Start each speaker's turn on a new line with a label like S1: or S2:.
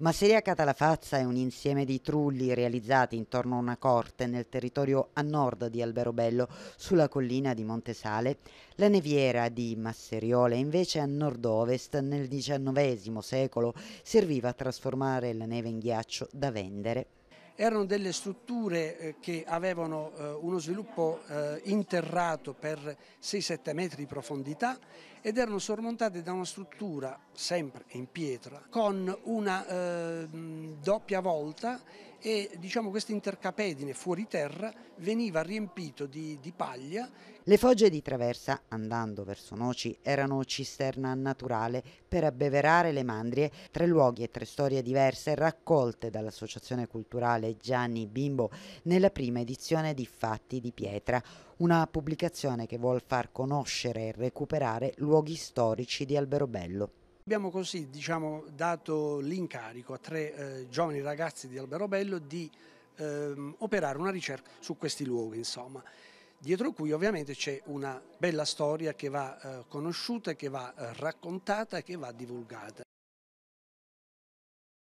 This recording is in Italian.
S1: Masseria Catalafazza è un insieme di trulli realizzati intorno a una corte nel territorio a nord di Alberobello, sulla collina di Montesale. La neviera di Masseriola, invece a nord-ovest, nel XIX secolo, serviva a trasformare la neve in ghiaccio da vendere
S2: erano delle strutture eh, che avevano eh, uno sviluppo eh, interrato per 6-7 metri di profondità ed erano sormontate da una struttura sempre in pietra con una doppia volta e diciamo, questo intercapedine fuori terra veniva riempito di, di, paglia.
S1: Le fogge di traversa, andando verso Noci, erano cisterna naturale per abbeverare le mandrie, tre luoghi e tre storie diverse raccolte dall'Associazione Culturale Gianni Bimbo nella prima edizione di Fatti di Pietra, una pubblicazione che vuol far conoscere e recuperare luoghi storici di Alberobello.
S2: Abbiamo così diciamo, dato l'incarico a tre eh, giovani ragazzi di Alberobello di ehm, operare una ricerca su questi luoghi, insomma, dietro cui ovviamente c'è una bella storia che va eh, conosciuta, che va eh, raccontata e che va divulgata.